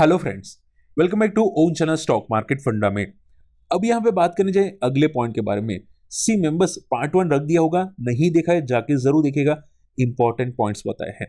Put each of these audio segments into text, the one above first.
Hello friends welcome back to own channel stock market funda में अब यहाँ पे बात करने जाए अगले पॉइंट के बारे में सी मेंबर्स पार्ट वन रख दिया होगा नहीं देखा है जाके जरूर देखेगा इंपॉर्टेंट पॉइंट्स बताए हैं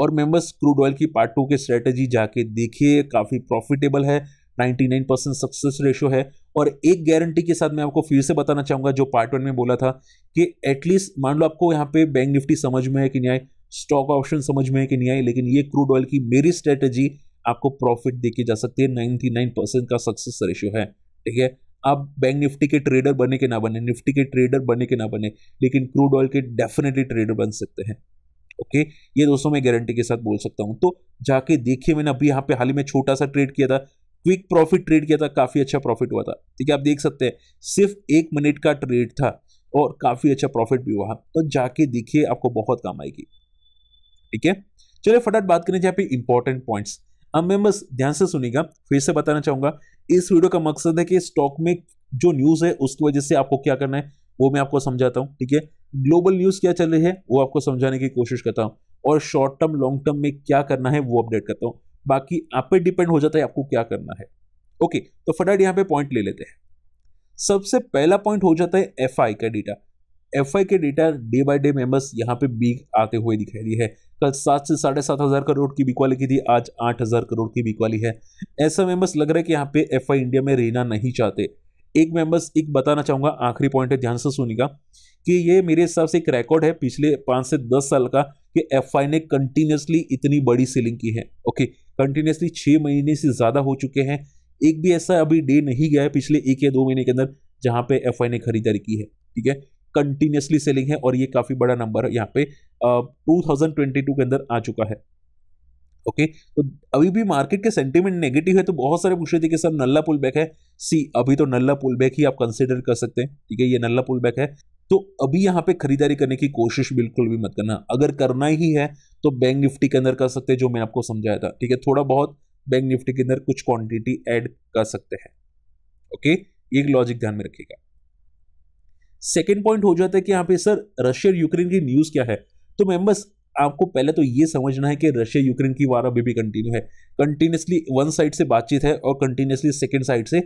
और मेंबर्स क्रूड ऑयल की पार्ट टू की स्ट्रेटेजी जाके देखिए काफ़ी प्रॉफिटेबल है 99 परसेंट सक्सेस रेशियो है और एक गारंटी के साथ मैं आपको फिर से बताना चाहूंगा जो पार्ट वन में बोला था कि एटलीस्ट मान लो आपको यहाँ पे बैंक निफ्टी समझ में है कि नहीं आए स्टॉक ऑप्शन समझ में है कि नहीं आए लेकिन ये क्रूड ऑयल की मेरी स्ट्रेटेजी आपको प्रॉफिट देखी जा सकती है नाइनटी नाइन परसेंट का सक्सेस रेशियो है ठीक है आप बैंक निफ्टी के ट्रेडर बने के ना बने निफ्टी के ट्रेडर बने के ना बने लेकिन क्रूड ऑयल के डेफिनेटली ट्रेडर बन सकते हैं ओके ये दोस्तों मैं गारंटी के साथ बोल सकता हूँ तो जाके देखिए मैंने अभी यहाँ पे हाल ही में छोटा सा ट्रेड किया था क्विक प्रॉफिट ट्रेड किया था काफ़ी अच्छा प्रॉफिट हुआ था ठीक है आप देख सकते हैं सिर्फ एक मिनट का ट्रेड था और काफ़ी अच्छा प्रॉफिट भी हुआ तो जाके देखिए आपको बहुत काम आएगी ठीक है चलिए फटाफट बात करें जहाँ पे इंपॉर्टेंट पॉइंट्स अब मैं बस ध्यान से सुनेगा फिर से बताना चाहूंगा इस वीडियो का मकसद है कि स्टॉक में जो न्यूज़ है उसकी वजह से आपको क्या करना है वो मैं आपको समझाता हूँ ठीक है ग्लोबल न्यूज़ क्या चल रही है वो आपको समझाने की कोशिश करता हूँ और शॉर्ट टर्म लॉन्ग टर्म में क्या करना है वो अपडेट करता हूँ बाकी आप पे डिपेंड हो जाता है आपको क्या करना है ओके तो फटाफट यहाँ पे पॉइंट ले लेते हैं सबसे पहला पॉइंट हो जाता है एफ का डेटा एफ के data day by day members यहाँ पे बीक आते हुए दिखाई दी है कल सात से साढ़े सात हज़ार करोड़ की बिकवाली वाली की थी आज आठ हज़ार करोड़ की बिकवाली वाली है ऐसा मेंबर्स लग रहा है कि यहाँ पे एफ इंडिया में रहना नहीं चाहते एक मेंबर्स एक बताना चाहूंगा आखिरी पॉइंट है ध्यान से सुनिएगा कि ये मेरे हिसाब से एक रिकॉर्ड है पिछले पांच से दस साल का कि एफ ने कंटिन्यूसली इतनी बड़ी सेलिंग की है ओके कंटिन्यूसली छह महीने से ज़्यादा हो चुके हैं एक भी ऐसा अभी डे नहीं गया है पिछले एक या दो महीने के अंदर जहाँ पे एफ ने खरीदारी की है ठीक है कंटिन्यूसली सेलिंग है और ये काफ़ी बड़ा नंबर यहाँ पे टू थाउजेंड ट्वेंटी टू के अंदर आ चुका है ओके okay, तो अभी भी मार्केट के सेंटीमेंट नेगेटिव है तो बहुत सारे पूछ रहे थे कि सर नल्ला पुल बैक है सी अभी तो नल्ला पुल बैक ही आप कंसिडर कर सकते हैं ठीक है ये नल्ला पुल बैक है तो अभी यहाँ पे खरीदारी करने की कोशिश बिल्कुल भी मत करना अगर करना ही है तो बैंक निफ्टी के अंदर कर सकते हैं जो मैं आपको समझाया था ठीक है थोड़ा बहुत बैंक निफ्टी के अंदर कुछ क्वांटिटी ऐड कर सकते हैं ओके ये लॉजिक ध्यान में रखिएगा सेकेंड पॉइंट हो जाता है कि यहाँ पे सर रशिया और यूक्रेन की न्यूज़ क्या है तो मेम्बर्स आपको पहले तो ये समझना है कि रशिया यूक्रेन की वार अभी भी कंटिन्यू है कंटिन्यूसली वन साइड से बातचीत है और कंटिन्यूसली सेकेंड साइड से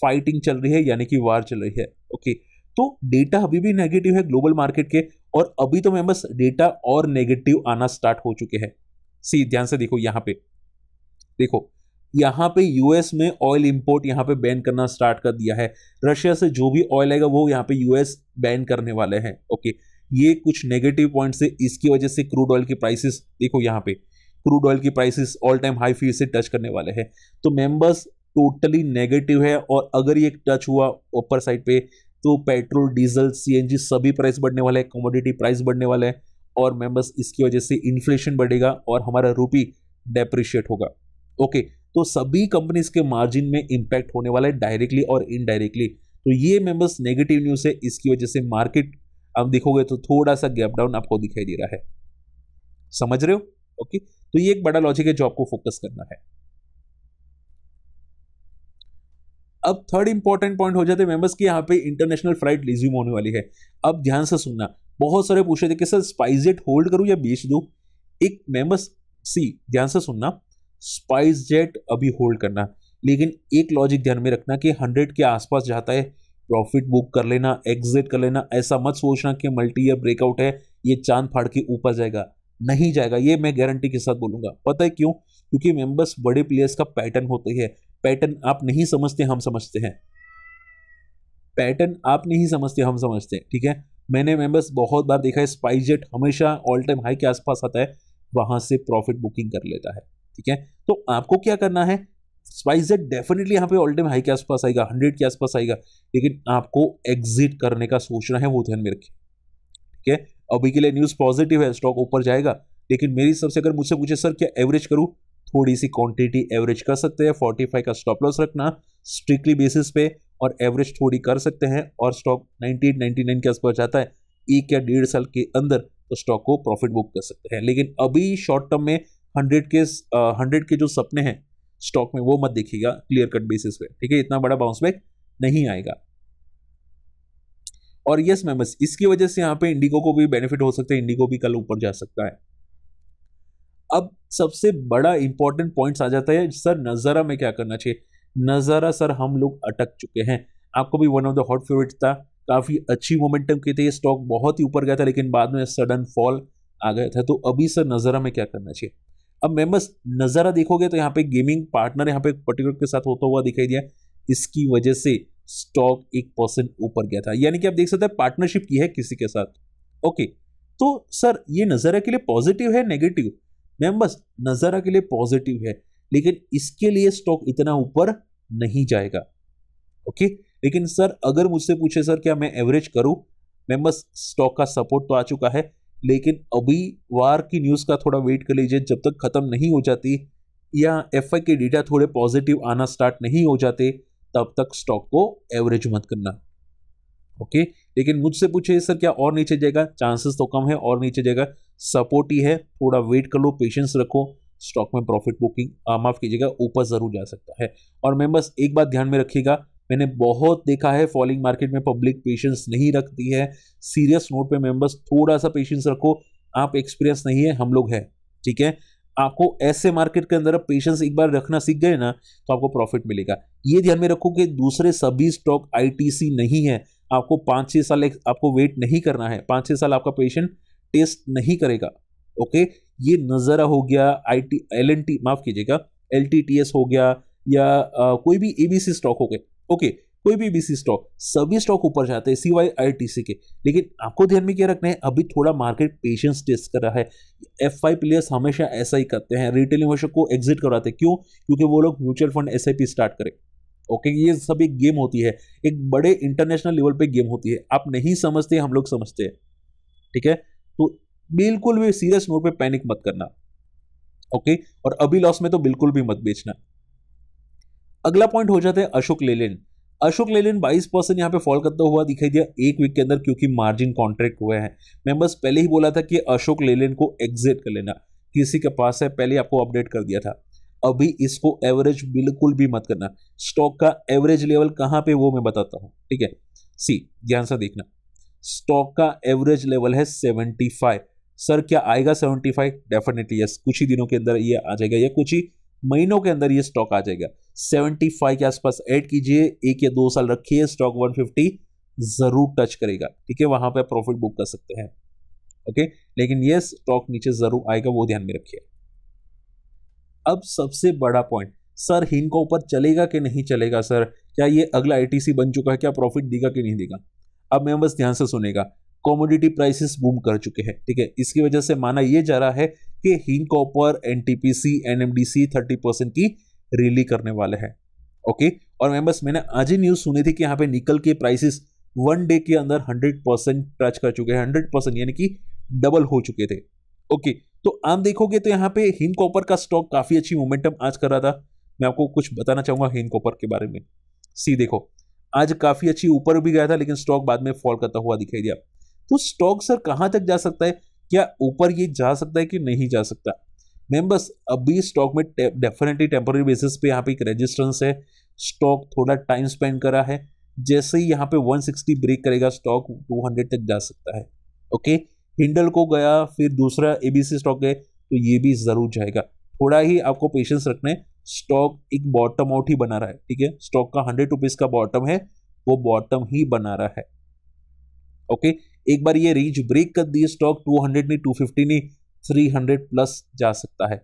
फाइटिंग चल रही है यानी कि वार चल रही है ओके तो डेटा अभी भी नेगेटिव है ग्लोबल मार्केट के और अभी तो मेम्बर्स डेटा और नेगेटिव आना स्टार्ट हो चुके हैं सी ध्यान से देखो यहाँ पे देखो यहाँ पे यूएस में ऑयल इंपोर्ट यहाँ पे बैन करना स्टार्ट कर दिया है रशिया से जो भी ऑयल आएगा वो यहाँ पे यूएस बैन करने वाले हैं ओके ये कुछ नेगेटिव पॉइंट्स है इसकी वजह से क्रूड ऑयल की प्राइसेस देखो यहाँ पे क्रूड ऑयल की प्राइसेस ऑल टाइम हाई फीस से टच करने वाले हैं तो मेंबर्स टोटली नेगेटिव है और अगर ये टच हुआ ऊपर साइड पे तो पेट्रोल डीजल सी सभी प्राइस बढ़ने वाला है कमोडिटी प्राइस बढ़ने वाला है और मेंबर्स इसकी वजह से इन्फ्लेशन बढ़ेगा और हमारा रूपी डेप्रिशिएट होगा ओके तो सभी कंपनीज के मार्जिन में इंपैक्ट होने वाला है डायरेक्टली और इनडायरेक्टली तो ये मेंबर्स नेगेटिव न्यूज़ है इसकी वजह से मार्केट आप देखोगे तो थोड़ा सा गैप डाउन आपको दिखाई दे रहा है समझ रहे हो ओके तो ये एक बड़ा लॉजिक है जो आपको फोकस करना है अब थर्ड इंपॉर्टेंट पॉइंट हो जाते हैं मेंबर्स कि यहाँ पे इंटरनेशनल फ्लाइट रिज्यूम होने वाली है अब ध्यान से सुनना बहुत सारे पूछ रहे थे कि सर स्पाइजेट होल्ड करूं या बेच दूँ एक मेंबर्स सी ध्यान से सुनना स्पाइस जेट अभी होल्ड करना लेकिन एक लॉजिक ध्यान में रखना कि हंड्रेड के आसपास जाता है प्रॉफिट बुक कर लेना एग्जिट कर लेना ऐसा मत सोचना कि मल्टी ईयर ब्रेकआउट है ये चांद फाड़ के ऊपर जाएगा नहीं जाएगा ये मैं गारंटी के साथ बोलूंगा पता है क्यों क्योंकि मेंबर्स बड़े प्लेयर्स का पैटर्न होते हैं पैटर्न आप नहीं समझते हम समझते हैं पैटर्न आप नहीं समझते हम समझते हैं ठीक है मैंने मेंबर्स बहुत बार देखा है स्पाइस जेट हमेशा ऑल टाइम हाई के आसपास आता है वहां से प्रॉफिट बुकिंग कर लेता है ठीक है तो आपको क्या करना है स्पाइस जेड डेफिनेटली यहाँ पे ऑल टाइम हाई के आसपास आएगा हंड्रेड के आसपास आएगा लेकिन आपको एग्जिट करने का सोचना है वो ध्यान में रखिए ठीक है अभी के लिए न्यूज़ पॉजिटिव है स्टॉक ऊपर जाएगा लेकिन मेरी सबसे अगर मुझसे पूछे सर क्या एवरेज करूँ थोड़ी सी क्वांटिटी एवरेज कर सकते हैं फोर्टी फाइव का स्टॉप लॉस रखना स्ट्रिक्टली बेसिस पे और एवरेज थोड़ी कर सकते हैं और स्टॉक नाइनटी नाइनटी नाइन के आसपास जाता है एक या डेढ़ साल के अंदर तो स्टॉक को प्रॉफिट बुक कर सकते हैं लेकिन अभी शॉर्ट टर्म में हंड्रेड के हंड्रेड के जो सपने हैं स्टॉक में वो मत देखिएगा क्लियर कट बेसिस पे ठीक है इतना बड़ा बाउंस बैक नहीं आएगा और यस मेम्बर्स इसकी वजह से यहाँ पे इंडिगो को भी बेनिफिट हो सकता है इंडिगो भी कल ऊपर जा सकता है अब सबसे बड़ा इंपॉर्टेंट पॉइंट्स आ जाता है सर नज़ारा में क्या करना चाहिए नज़ारा सर हम लोग अटक चुके हैं आपको भी one of the hot favourite था काफ़ी अच्छी मोमेंटम के थे ये स्टॉक बहुत ही ऊपर गया था लेकिन बाद में सडन फॉल आ गया था तो अभी सर नज़ारा में क्या करना चाहिए अब मेम्बर्स नज़ारा देखोगे तो यहाँ पे गेमिंग पार्टनर यहाँ पे पर्टिकुलर के साथ होता हुआ दिखाई दिया इसकी वजह से स्टॉक एक परसेंट ऊपर गया था यानी कि आप देख सकते हैं पार्टनरशिप की है किसी के साथ ओके तो सर ये नज़ारा के लिए पॉजिटिव है नेगेटिव मेम्बर्स नज़ारा के लिए पॉजिटिव है लेकिन इसके लिए स्टॉक इतना ऊपर नहीं जाएगा ओके लेकिन सर अगर मुझसे पूछे सर क्या मैं एवरेज करूं मेम्बर्स स्टॉक का सपोर्ट तो आ चुका है लेकिन अभी वार की न्यूज़ का थोड़ा वेट कर लीजिए जब तक ख़त्म नहीं हो जाती या एफ के डेटा थोड़े पॉजिटिव आना स्टार्ट नहीं हो जाते तब तक स्टॉक को एवरेज मत करना ओके लेकिन मुझसे पूछे सर क्या और नीचे जाएगा चांसेस तो कम है और नीचे जाएगा सपोर्ट ही है थोड़ा वेट कर लो पेशेंस रखो स्टॉक में प्रॉफिट बुकिंग माफ़ कीजिएगा ऊपर ज़रूर जा सकता है और बस एक बात ध्यान में रखिएगा मैंने बहुत देखा है फॉलिंग मार्केट में पब्लिक पेशेंस नहीं रखती है सीरियस नोट पे मेंबर्स थोड़ा सा पेशेंस रखो आप एक्सपीरियंस नहीं है हम लोग हैं ठीक है आपको ऐसे मार्केट के अंदर पेशेंस एक बार रखना सीख गए ना तो आपको प्रॉफिट मिलेगा ये ध्यान में रखो कि दूसरे सभी स्टॉक आईटीसी नहीं है आपको पाँच छः साल आपको वेट नहीं करना है पाँच छः साल आपका पेशेंट टेस्ट नहीं करेगा ओके ये नज़ारा हो गया I T L N T माफ़ कीजिएगा एल टी टी एस हो गया या आ, कोई भी ए बी सी स्टॉक हो गए ओके कोई भी बीसी स्टॉक सभी स्टॉक ऊपर जाते हैं सीवाई आई के लेकिन आपको ध्यान में क्या रखना है अभी थोड़ा मार्केट पेशेंस टेस्ट कर रहा है एफ आई प्लेयर्स हमेशा ऐसा ही करते हैं रिटेल इन्वेस्टर को एग्जिट कराते हैं क्यों क्योंकि वो लोग म्यूचुअल फंड एस स्टार्ट करें ओके okay, ये सब एक गेम होती है एक बड़े इंटरनेशनल लेवल पे गेम होती है आप नहीं समझते हम लोग समझते हैं ठीक है तो बिल्कुल भी सीरियस नोट पे पैनिक मत करना ओके okay? और अभी लॉस में तो बिल्कुल भी मत बेचना अगला पॉइंट हो जाता है अशोक लेलेन अशोक लेलेन 22 परसेंट यहाँ पे फॉल करता हुआ दिखाई दिया एक वीक के अंदर क्योंकि मार्जिन कॉन्ट्रैक्ट हुए हैं मैं बस पहले ही बोला था कि अशोक लेलेन को एग्जिट कर लेना किसी के पास है पहले आपको अपडेट कर दिया था अभी इसको एवरेज बिल्कुल भी मत करना स्टॉक का एवरेज लेवल कहाँ पे वो मैं बताता हूँ ठीक है सी ध्यान से देखना स्टॉक का एवरेज लेवल है सेवेंटी सर क्या आएगा सेवेंटी फाइव डेफिनेटली यस कुछ ही दिनों के अंदर ये आ जाएगा या कुछ ही महीनों के अंदर ये स्टॉक आ जाएगा 75 के आसपास ऐड कीजिए एक या दो साल रखिए स्टॉक 150 जरूर टच करेगा ठीक है वहां पे प्रॉफिट बुक कर सकते हैं ओके लेकिन ये स्टॉक नीचे जरूर आएगा वो ध्यान में रखिए अब सबसे बड़ा पॉइंट सर हिंद का ऊपर चलेगा कि नहीं चलेगा सर क्या ये अगला आईटीसी बन चुका है क्या प्रॉफिट देगा कि नहीं देगा अब मैं बस ध्यान से सुनेगा कॉमोडिटी प्राइसेस बूम कर चुके हैं ठीक है इसकी वजह से माना यह जा रहा है कि हिंग copper NTPC NMDC thirty percent की रैली करने वाले हैं ओके और मेंबर्स मैंने आज ही न्यूज़ सुनी थी कि यहाँ पे निकल के प्राइसेस वन डे के अंदर हंड्रेड परसेंट टच कर चुके हैं हंड्रेड परसेंट यानी कि डबल हो चुके थे ओके तो आप देखोगे तो यहाँ पे हिंग कॉपर का स्टॉक काफ़ी अच्छी मोमेंटम आज कर रहा था मैं आपको कुछ बताना चाहूंगा हिंग कॉपर के बारे में सी देखो आज काफ़ी अच्छी ऊपर भी गया था लेकिन स्टॉक बाद में फॉल करता हुआ दिखाई दिया तो स्टॉक सर कहां तक जा सकता है क्या ऊपर ये जा सकता है कि नहीं जा सकता मैम बस अभी स्टॉक में डेफिनेटली टेम्पररी बेसिस पे यहाँ पे एक रेजिस्टेंस है स्टॉक थोड़ा टाइम स्पेंड करा है जैसे ही यहाँ पे 160 ब्रेक करेगा स्टॉक 200 तक जा सकता है ओके हिंडल को गया फिर दूसरा एबीसी स्टॉक है तो ये भी ज़रूर जाएगा थोड़ा ही आपको पेशेंस रखना है स्टॉक एक बॉटम आउट ही बना रहा है ठीक है स्टॉक का हंड्रेड रुपीज़ का बॉटम है वो बॉटम ही बना रहा है ओके एक बार ये रेंज ब्रेक कर दिए स्टॉक 200 नहीं 250 नहीं 300 प्लस जा सकता है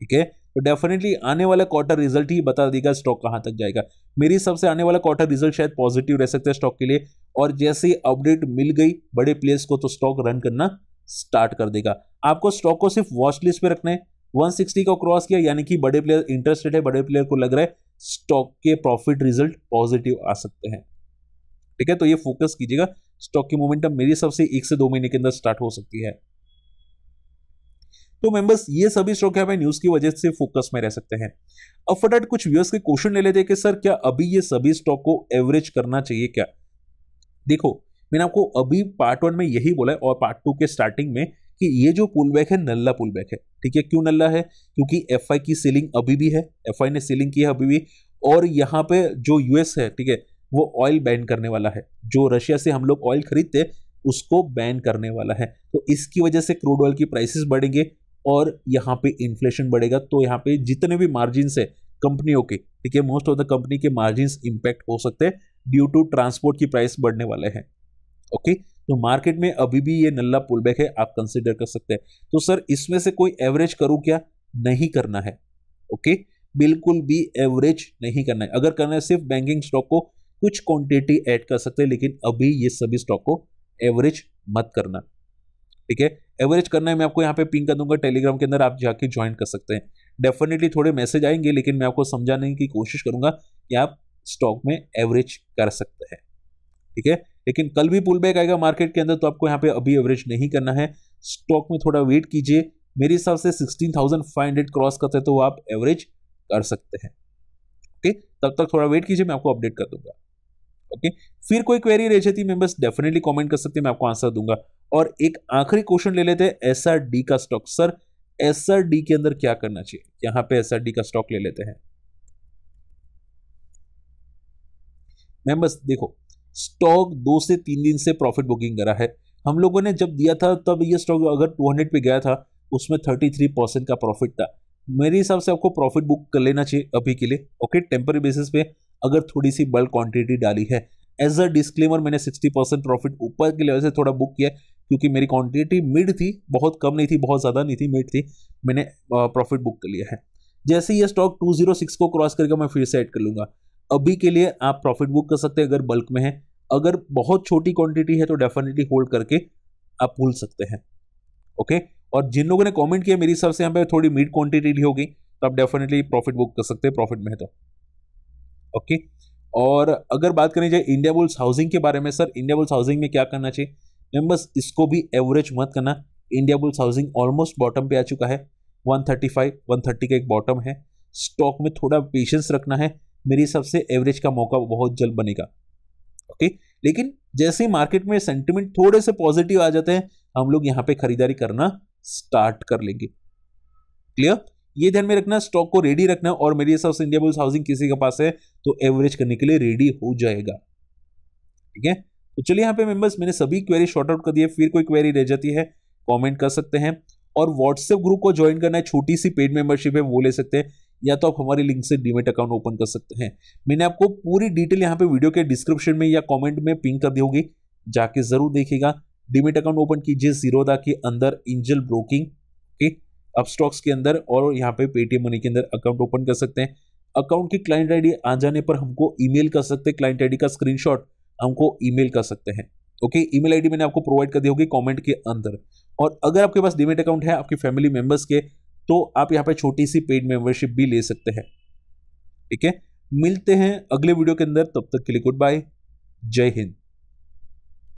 ठीक है तो डेफिनेटली आने वाला क्वार्टर रिजल्ट ही बता देगा स्टॉक कहाँ तक जाएगा मेरी हिसाब से आने वाला क्वार्टर रिजल्ट शायद पॉजिटिव रह सकता है स्टॉक के लिए और जैसे ही अपडेट मिल गई बड़े प्लेयर्स को तो स्टॉक रन करना स्टार्ट कर देगा आपको स्टॉक को सिर्फ वॉच लिस्ट पे रखना है 160 को क्रॉस किया यानी कि बड़े प्लेयर इंटरेस्टेड है बड़े प्लेयर को लग रहा है स्टॉक के प्रॉफिट रिजल्ट पॉजिटिव आ सकते हैं ठीक है तो ये फोकस कीजिएगा स्टॉक की मोमेंटम मेरे हिसाब से एक से दो महीने के अंदर स्टार्ट हो सकती है तो मेंबर्स ये सभी स्टॉक है न्यूज की वजह से फोकस में रह सकते हैं अब फटाफट कुछ व्यूअर्स के क्वेश्चन ले लेते हैं कि सर क्या अभी ये सभी स्टॉक को एवरेज करना चाहिए क्या देखो मैंने आपको अभी पार्ट वन में यही बोला है और पार्ट टू के स्टार्टिंग में कि ये जो पुल बैक है नल्ला पुल बैक है ठीक है क्यों नल्ला है क्योंकि एफ की सीलिंग अभी भी है एफ ने सीलिंग की है अभी भी और यहाँ पे जो यूएस है ठीक है वो ऑयल बैन करने वाला है जो रशिया से हम लोग ऑयल खरीदते उसको बैन करने वाला है तो इसकी वजह से क्रूड ऑयल की प्राइसेस बढ़ेंगे और यहाँ पे इन्फ्लेशन बढ़ेगा तो यहाँ पे जितने भी मार्जिन है कंपनियों के ठीक है मोस्ट ऑफ द कंपनी के मार्जिन इम्पैक्ट हो सकते हैं ड्यू टू ट्रांसपोर्ट की प्राइस बढ़ने वाले हैं ओके तो मार्केट में अभी भी ये नल्ला बैक है आप कंसिडर कर सकते हैं तो सर इसमें से कोई एवरेज करूँ क्या नहीं करना है ओके बिल्कुल भी एवरेज नहीं करना है अगर करना है सिर्फ बैंकिंग स्टॉक को कुछ क्वांटिटी ऐड कर सकते हैं लेकिन अभी ये सभी स्टॉक को एवरेज मत करना ठीक है एवरेज करना है मैं आपको यहाँ पे पिंक कर दूंगा टेलीग्राम के अंदर आप जाके ज्वाइन कर सकते हैं डेफिनेटली थोड़े मैसेज आएंगे लेकिन मैं आपको समझाने की कोशिश करूंगा कि आप स्टॉक में एवरेज कर सकते हैं ठीक है लेकिन कल भी पुल बैक आएगा मार्केट के अंदर तो आपको यहाँ पे अभी एवरेज नहीं करना है स्टॉक में थोड़ा वेट कीजिए मेरे हिसाब से 16,500 क्रॉस करते हैं तो आप एवरेज कर सकते हैं ओके तब तक थोड़ा वेट कीजिए मैं आपको अपडेट कर दूंगा ओके फिर कोई क्वेरी रह जाती है मेंबर्स डेफिनेटली कमेंट कर सकते हैं मैं आपको आंसर दूंगा और एक आखिरी क्वेश्चन ले लेते हैं एस आर डी का stock sir S R D के अंदर क्या करना चाहिए यहां पे एस आर डी का स्टॉक ले लेते हैं मेंबर्स देखो स्टॉक दो से तीन दिन से प्रॉफिट बुकिंग करा है हम लोगों ने जब दिया था तब ये स्टॉक अगर 200 पे गया था उसमें 33 परसेंट का प्रॉफिट था मेरे हिसाब से आपको प्रॉफिट बुक कर लेना चाहिए अभी के लिए ओके टेम्पररी बेसिस पे अगर थोड़ी सी बल्क क्वांटिटी डाली है एज अ डिस्क्लेमर मैंने 60 परसेंट प्रॉफिट ऊपर के लेवल से थोड़ा बुक किया क्योंकि मेरी क्वांटिटी मिड थी बहुत कम नहीं थी बहुत ज़्यादा नहीं थी मिड थी मैंने प्रॉफिट बुक कर लिया है जैसे ये स्टॉक 206 को क्रॉस करके मैं फिर से ऐड कर लूँगा अभी के लिए आप प्रॉफिट बुक कर सकते हैं अगर बल्क में है अगर बहुत छोटी क्वांटिटी है तो डेफिनेटली होल्ड करके आप भूल सकते हैं ओके और जिन लोगों ने कमेंट किया मेरी हिसाब से यहाँ पे थोड़ी मिड क्वांटिटी ली होगी तो आप डेफिनेटली प्रॉफिट बुक कर सकते हैं प्रॉफिट में है तो ओके और अगर बात करें जाए इंडिया बुल्स हाउसिंग के बारे में सर इंडिया बुल्स हाउसिंग में क्या करना चाहिए मेम्बर्स इसको भी एवरेज मत करना Indiabulls housing almost bottom पे आ चुका है 135 130 का एक बॉटम है स्टॉक में थोड़ा पेशेंस रखना है मेरे हिसाब से एवरेज का मौका बहुत जल्द बनेगा ओके लेकिन जैसे ही मार्केट में सेंटिमेंट थोड़े से पॉजिटिव आ जाते हैं हम लोग यहाँ पे खरीदारी करना स्टार्ट कर लेंगे क्लियर ये ध्यान में रखना स्टॉक को रेडी रखना और मेरे हिसाब से इंडिया बुल्स हाउसिंग किसी के पास है तो एवरेज करने के लिए रेडी हो जाएगा ठीक है तो चलिए यहाँ पे मेंबर्स मैंने सभी क्वेरी शॉर्ट आउट कर दिए फिर कोई क्वेरी रह जाती है कमेंट कर सकते हैं और व्हाट्सएप ग्रुप को ज्वाइन करना है छोटी सी पेड मेंबरशिप है वो ले सकते हैं या तो आप हमारे लिंक से डीमेट अकाउंट ओपन कर सकते हैं मैंने आपको पूरी डिटेल यहाँ पे वीडियो के डिस्क्रिप्शन में या कॉमेंट में पिंक कर दी होगी जाके जरूर देखेगा डीमेट अकाउंट ओपन कीजिए जीरो के अंदर इंजल ब्रोकिंग आप स्टॉक्स के अंदर और यहाँ पे पेटीएम मनी के अंदर अकाउंट ओपन कर सकते हैं अकाउंट की क्लाइंट आईडी आ जाने पर हमको ईमेल कर सकते हैं क्लाइंट आईडी का स्क्रीनशॉट हमको ईमेल कर सकते हैं ओके ईमेल आईडी मैंने आपको प्रोवाइड कर दी होगी कमेंट के अंदर और अगर आपके पास डिमेट अकाउंट है आपके फैमिली मेंबर्स के तो आप यहाँ पे छोटी सी पेड मेंबरशिप भी ले सकते हैं ठीक है मिलते हैं अगले वीडियो के अंदर तब तक के लिए गुड बाय जय हिंद